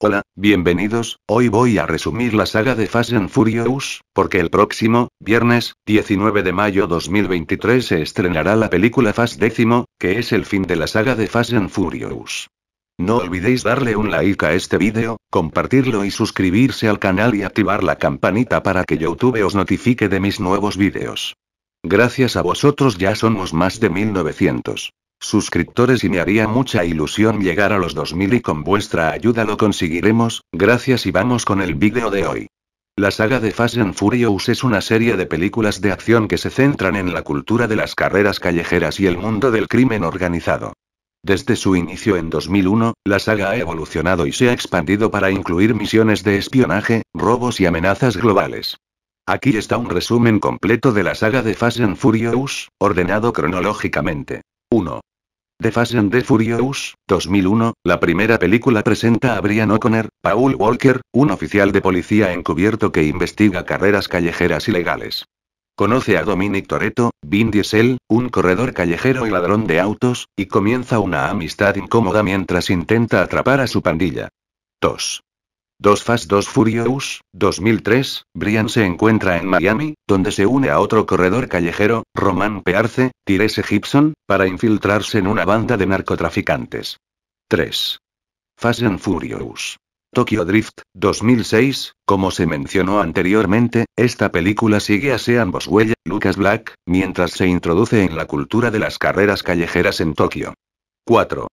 Hola, bienvenidos, hoy voy a resumir la saga de Fast and Furious, porque el próximo, viernes, 19 de mayo 2023 se estrenará la película Fast X, que es el fin de la saga de Fast and Furious. No olvidéis darle un like a este vídeo, compartirlo y suscribirse al canal y activar la campanita para que YouTube os notifique de mis nuevos vídeos. Gracias a vosotros ya somos más de 1900 suscriptores y me haría mucha ilusión llegar a los 2000 y con vuestra ayuda lo conseguiremos, gracias y vamos con el vídeo de hoy. La saga de Fast and Furious es una serie de películas de acción que se centran en la cultura de las carreras callejeras y el mundo del crimen organizado. Desde su inicio en 2001, la saga ha evolucionado y se ha expandido para incluir misiones de espionaje, robos y amenazas globales. Aquí está un resumen completo de la saga de Fast and Furious, ordenado cronológicamente. 1. The Fast and the Furious, 2001, la primera película presenta a Brian O'Connor, Paul Walker, un oficial de policía encubierto que investiga carreras callejeras ilegales. Conoce a Dominic Toretto, Vin Diesel, un corredor callejero y ladrón de autos, y comienza una amistad incómoda mientras intenta atrapar a su pandilla. 2. 2 Fast 2 Furious, 2003, Brian se encuentra en Miami, donde se une a otro corredor callejero, Roman Pearce, Tyrese Gibson, para infiltrarse en una banda de narcotraficantes. 3. Fast and Furious. Tokyo Drift, 2006, como se mencionó anteriormente, esta película sigue a Sean Boswell, Lucas Black, mientras se introduce en la cultura de las carreras callejeras en Tokio. 4.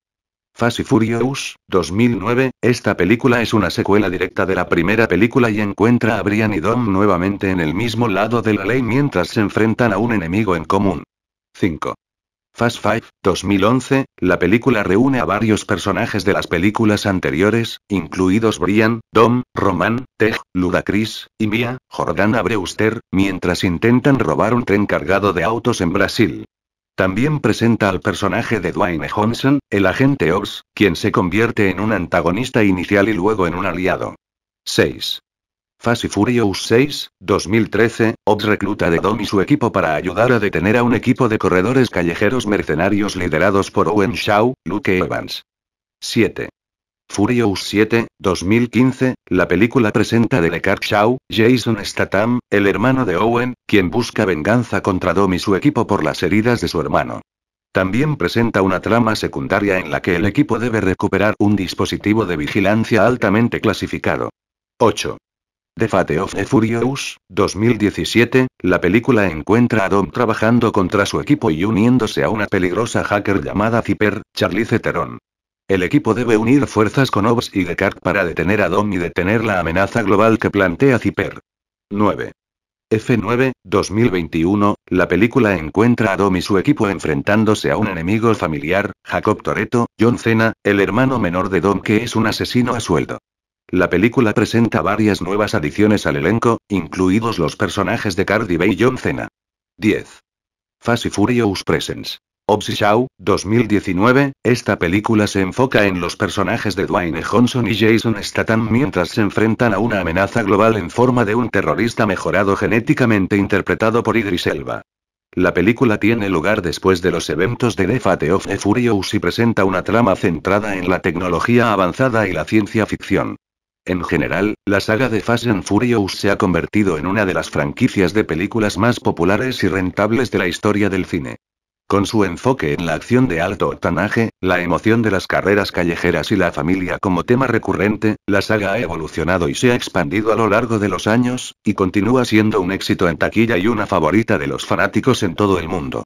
Fast Furious, 2009, esta película es una secuela directa de la primera película y encuentra a Brian y Dom nuevamente en el mismo lado de la ley mientras se enfrentan a un enemigo en común. 5. Fast Five, 2011, la película reúne a varios personajes de las películas anteriores, incluidos Brian, Dom, Roman, Tej, Ludacris, y Mia, Jordana Brewster, mientras intentan robar un tren cargado de autos en Brasil. También presenta al personaje de Dwayne Johnson, el agente Oz, quien se convierte en un antagonista inicial y luego en un aliado. 6. Fast Furious 6, 2013, Oz recluta de Dom y su equipo para ayudar a detener a un equipo de corredores callejeros mercenarios liderados por Owen Shaw, Luke Evans. 7. Furious 7, 2015, la película presenta de Derek Shaw, Jason Statham, el hermano de Owen, quien busca venganza contra Dom y su equipo por las heridas de su hermano. También presenta una trama secundaria en la que el equipo debe recuperar un dispositivo de vigilancia altamente clasificado. 8. The Fate of the Furious, 2017, la película encuentra a Dom trabajando contra su equipo y uniéndose a una peligrosa hacker llamada Zipper, Charlie Theron. El equipo debe unir fuerzas con Ops y Descartes para detener a Dom y detener la amenaza global que plantea Zipper. 9. F9, 2021, la película encuentra a Dom y su equipo enfrentándose a un enemigo familiar, Jacob Toretto, John Cena, el hermano menor de Dom que es un asesino a sueldo. La película presenta varias nuevas adiciones al elenco, incluidos los personajes de Cardi B y John Cena. 10. Fast Furious Presents. Show, 2019, esta película se enfoca en los personajes de Dwayne Johnson y Jason Statham mientras se enfrentan a una amenaza global en forma de un terrorista mejorado genéticamente interpretado por Idris Elba. La película tiene lugar después de los eventos de The Fate of the Furious y presenta una trama centrada en la tecnología avanzada y la ciencia ficción. En general, la saga de Fast and Furious se ha convertido en una de las franquicias de películas más populares y rentables de la historia del cine. Con su enfoque en la acción de alto octanaje, la emoción de las carreras callejeras y la familia como tema recurrente, la saga ha evolucionado y se ha expandido a lo largo de los años, y continúa siendo un éxito en taquilla y una favorita de los fanáticos en todo el mundo.